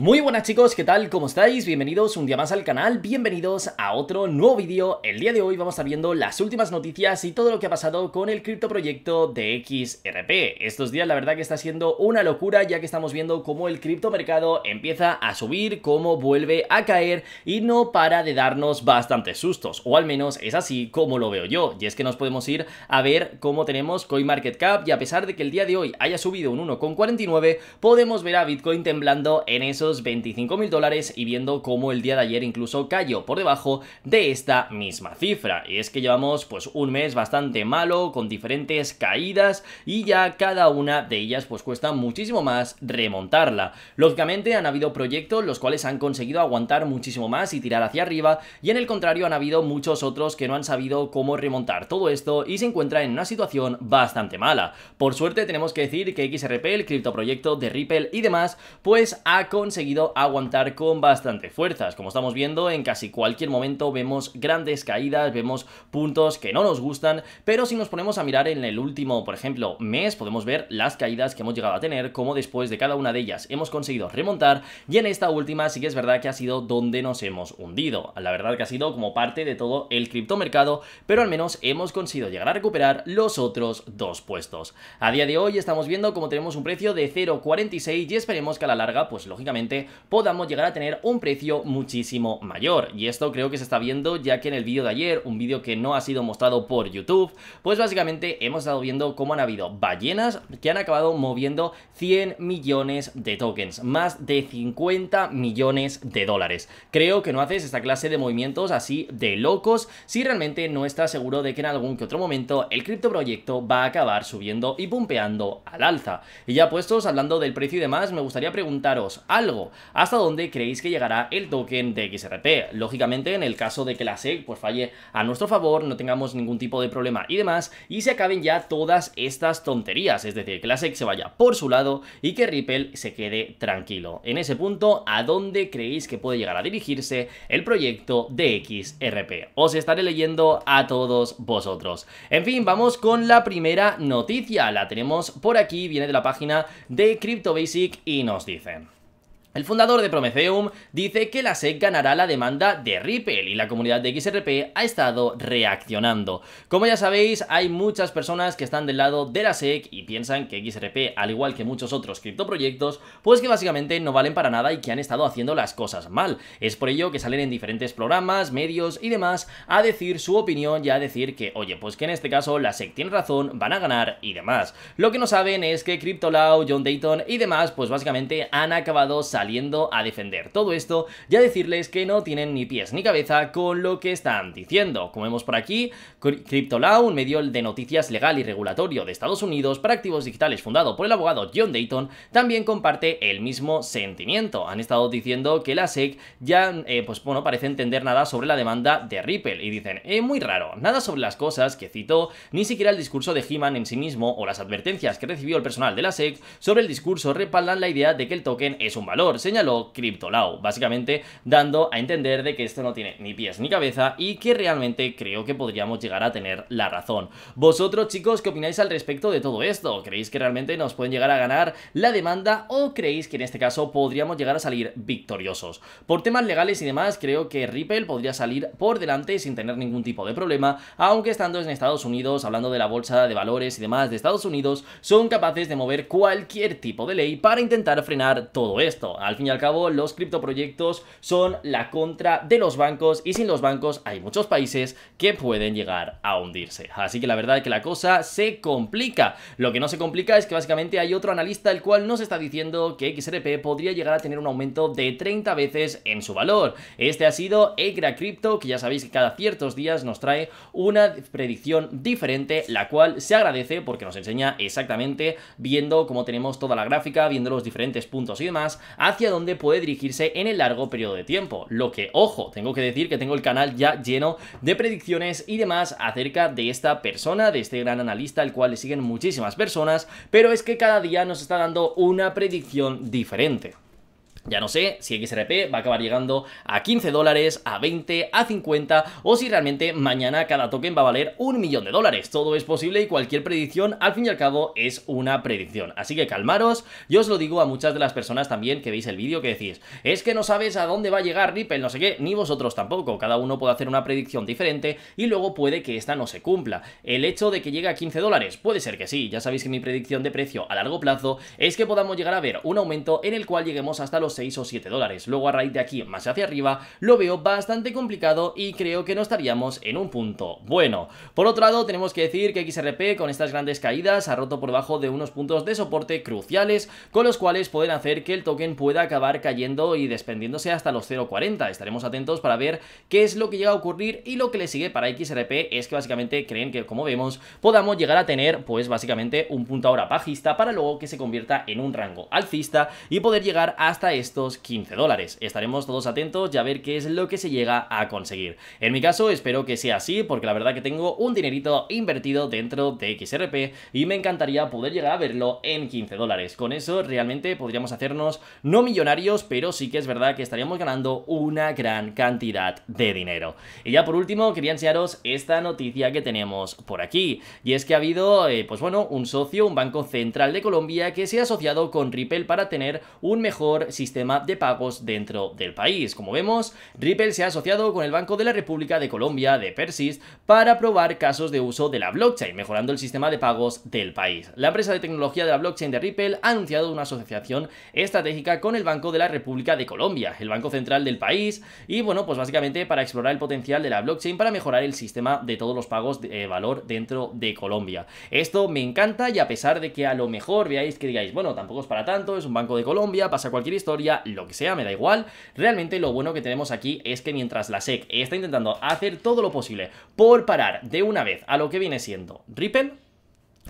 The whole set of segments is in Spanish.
Muy buenas chicos, ¿qué tal? ¿Cómo estáis? Bienvenidos un día más al canal, bienvenidos a otro nuevo vídeo. El día de hoy vamos a estar viendo las últimas noticias y todo lo que ha pasado con el criptoproyecto de XRP. Estos días la verdad que está siendo una locura ya que estamos viendo cómo el criptomercado empieza a subir, cómo vuelve a caer y no para de darnos bastantes sustos, o al menos es así como lo veo yo. Y es que nos podemos ir a ver cómo tenemos CoinMarketCap y a pesar de que el día de hoy haya subido un 1,49, podemos ver a Bitcoin temblando en esos 25.000 25 dólares y viendo cómo el día de ayer incluso cayó por debajo de esta misma cifra. Y es que llevamos pues un mes bastante malo con diferentes caídas y ya cada una de ellas pues cuesta muchísimo más remontarla. Lógicamente han habido proyectos los cuales han conseguido aguantar muchísimo más y tirar hacia arriba y en el contrario han habido muchos otros que no han sabido cómo remontar todo esto y se encuentra en una situación bastante mala. Por suerte tenemos que decir que XRP, el criptoproyecto de Ripple y demás, pues ha conseguido aguantar con bastante fuerzas. Como estamos viendo, en casi cualquier momento vemos grandes caídas, vemos puntos que no nos gustan, pero si nos ponemos a mirar en el último, por ejemplo, mes, podemos ver las caídas que hemos llegado a tener, como después de cada una de ellas hemos conseguido remontar, y en esta última sí que es verdad que ha sido donde nos hemos hundido. La verdad que ha sido como parte de todo el criptomercado, pero al menos hemos conseguido llegar a recuperar los otros dos puestos. A día de hoy estamos viendo como tenemos un precio de 0.46 y esperemos que a la larga, pues lógicamente, podamos llegar a tener un precio muchísimo mayor. Y esto creo que se está viendo ya que en el vídeo de ayer, un vídeo que no ha sido mostrado por YouTube, pues básicamente hemos estado viendo cómo han habido ballenas que han acabado moviendo 100 millones de tokens, más de 50 millones de dólares. Creo que no haces esta clase de movimientos así de locos si realmente no estás seguro de que en algún que otro momento el criptoproyecto va a acabar subiendo y pumpeando al alza. Y ya puestos, hablando del precio y demás, me gustaría preguntaros, ¿algo ¿Hasta dónde creéis que llegará el token de XRP? Lógicamente, en el caso de que la SEC pues, falle a nuestro favor, no tengamos ningún tipo de problema y demás, y se acaben ya todas estas tonterías, es decir, que la SEC se vaya por su lado y que Ripple se quede tranquilo. En ese punto, ¿a dónde creéis que puede llegar a dirigirse el proyecto de XRP? Os estaré leyendo a todos vosotros. En fin, vamos con la primera noticia, la tenemos por aquí, viene de la página de Crypto Basic y nos dicen... El fundador de Prometheum dice que la SEC ganará la demanda de Ripple y la comunidad de XRP ha estado reaccionando. Como ya sabéis, hay muchas personas que están del lado de la SEC y piensan que XRP, al igual que muchos otros criptoproyectos, pues que básicamente no valen para nada y que han estado haciendo las cosas mal. Es por ello que salen en diferentes programas, medios y demás a decir su opinión y a decir que, oye, pues que en este caso la SEC tiene razón, van a ganar y demás. Lo que no saben es que Cryptolao, John Dayton y demás, pues básicamente han acabado saliendo a defender. Todo esto y a decirles que no tienen ni pies ni cabeza con lo que están diciendo. Como vemos por aquí, CryptoLaw, un medio de noticias legal y regulatorio de Estados Unidos para activos digitales fundado por el abogado John Dayton, también comparte el mismo sentimiento. Han estado diciendo que la SEC ya, no eh, pues parece entender nada sobre la demanda de Ripple y dicen, eh, muy raro, nada sobre las cosas que citó, ni siquiera el discurso de He-Man en sí mismo o las advertencias que recibió el personal de la SEC sobre el discurso respaldan la idea de que el token es un valor señaló Cryptolao, básicamente dando a entender de que esto no tiene ni pies ni cabeza y que realmente creo que podríamos llegar a tener la razón. Vosotros chicos, ¿qué opináis al respecto de todo esto? ¿Creéis que realmente nos pueden llegar a ganar la demanda o creéis que en este caso podríamos llegar a salir victoriosos? Por temas legales y demás, creo que Ripple podría salir por delante sin tener ningún tipo de problema, aunque estando en Estados Unidos, hablando de la bolsa de valores y demás de Estados Unidos, son capaces de mover cualquier tipo de ley para intentar frenar todo esto. Al fin y al cabo, los criptoproyectos son la contra de los bancos y sin los bancos hay muchos países que pueden llegar a hundirse. Así que la verdad es que la cosa se complica. Lo que no se complica es que básicamente hay otro analista el cual nos está diciendo que XRP podría llegar a tener un aumento de 30 veces en su valor. Este ha sido EGRA Crypto, que ya sabéis que cada ciertos días nos trae una predicción diferente, la cual se agradece porque nos enseña exactamente viendo cómo tenemos toda la gráfica, viendo los diferentes puntos y demás, hacia dónde puede dirigirse en el largo periodo de tiempo. Lo que, ojo, tengo que decir que tengo el canal ya lleno de predicciones y demás acerca de esta persona, de este gran analista, al cual le siguen muchísimas personas, pero es que cada día nos está dando una predicción diferente. Ya no sé si XRP va a acabar llegando a 15 dólares, a 20, a 50 o si realmente mañana cada token va a valer un millón de dólares. Todo es posible y cualquier predicción al fin y al cabo es una predicción. Así que calmaros, yo os lo digo a muchas de las personas también que veis el vídeo que decís, es que no sabes a dónde va a llegar Ripple, no sé qué, ni vosotros tampoco. Cada uno puede hacer una predicción diferente y luego puede que esta no se cumpla. El hecho de que llegue a 15 dólares, puede ser que sí, ya sabéis que mi predicción de precio a largo plazo es que podamos llegar a ver un aumento en el cual lleguemos hasta los 6 o 7 dólares. Luego a raíz de aquí más hacia arriba lo veo bastante complicado y creo que no estaríamos en un punto bueno. Por otro lado tenemos que decir que XRP con estas grandes caídas ha roto por bajo de unos puntos de soporte cruciales con los cuales pueden hacer que el token pueda acabar cayendo y despendiéndose hasta los 0.40. Estaremos atentos para ver qué es lo que llega a ocurrir y lo que le sigue para XRP es que básicamente creen que como vemos podamos llegar a tener pues básicamente un punto ahora bajista para luego que se convierta en un rango alcista y poder llegar hasta estos 15 dólares. Estaremos todos atentos y a ver qué es lo que se llega a conseguir. En mi caso espero que sea así porque la verdad que tengo un dinerito invertido dentro de XRP y me encantaría poder llegar a verlo en 15 dólares. Con eso realmente podríamos hacernos no millonarios, pero sí que es verdad que estaríamos ganando una gran cantidad de dinero. Y ya por último quería enseñaros esta noticia que tenemos por aquí. Y es que ha habido, eh, pues bueno, un socio, un banco central de Colombia que se ha asociado con Ripple para tener un mejor sistema sistema de pagos dentro del país. Como vemos, Ripple se ha asociado con el Banco de la República de Colombia de Persis, para probar casos de uso de la blockchain, mejorando el sistema de pagos del país. La empresa de tecnología de la blockchain de Ripple ha anunciado una asociación estratégica con el Banco de la República de Colombia, el banco central del país, y bueno, pues básicamente para explorar el potencial de la blockchain para mejorar el sistema de todos los pagos de eh, valor dentro de Colombia. Esto me encanta y a pesar de que a lo mejor veáis que digáis, bueno, tampoco es para tanto, es un banco de Colombia, pasa cualquier historia, lo que sea, me da igual. Realmente lo bueno que tenemos aquí es que mientras la SEC está intentando hacer todo lo posible por parar de una vez a lo que viene siendo Ripple,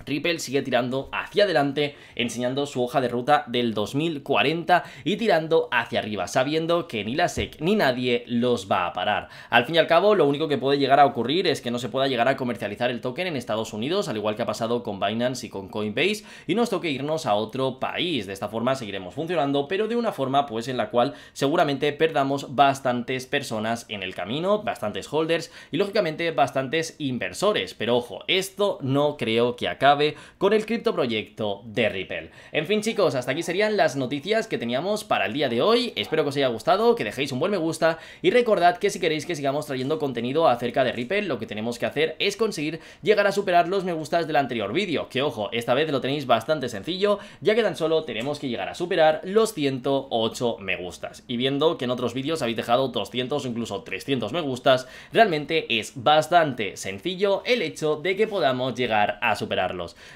Ripple sigue tirando hacia adelante, enseñando su hoja de ruta del 2040 y tirando hacia arriba, sabiendo que ni la SEC ni nadie los va a parar. Al fin y al cabo, lo único que puede llegar a ocurrir es que no se pueda llegar a comercializar el token en Estados Unidos, al igual que ha pasado con Binance y con Coinbase, y nos toque irnos a otro país. De esta forma seguiremos funcionando, pero de una forma pues en la cual seguramente perdamos bastantes personas en el camino, bastantes holders y lógicamente bastantes inversores. Pero ojo, esto no creo que acabe con el criptoproyecto de Ripple. En fin chicos, hasta aquí serían las noticias que teníamos para el día de hoy. Espero que os haya gustado, que dejéis un buen me gusta y recordad que si queréis que sigamos trayendo contenido acerca de Ripple, lo que tenemos que hacer es conseguir llegar a superar los me gustas del anterior vídeo, que ojo, esta vez lo tenéis bastante sencillo, ya que tan solo tenemos que llegar a superar los 108 me gustas. Y viendo que en otros vídeos habéis dejado 200 o incluso 300 me gustas, realmente es bastante sencillo el hecho de que podamos llegar a superar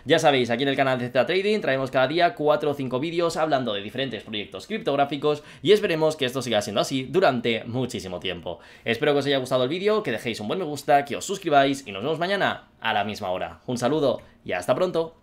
ya sabéis, aquí en el canal de Z Trading traemos cada día 4 o 5 vídeos hablando de diferentes proyectos criptográficos y esperemos que esto siga siendo así durante muchísimo tiempo. Espero que os haya gustado el vídeo, que dejéis un buen me gusta, que os suscribáis y nos vemos mañana a la misma hora. Un saludo y hasta pronto.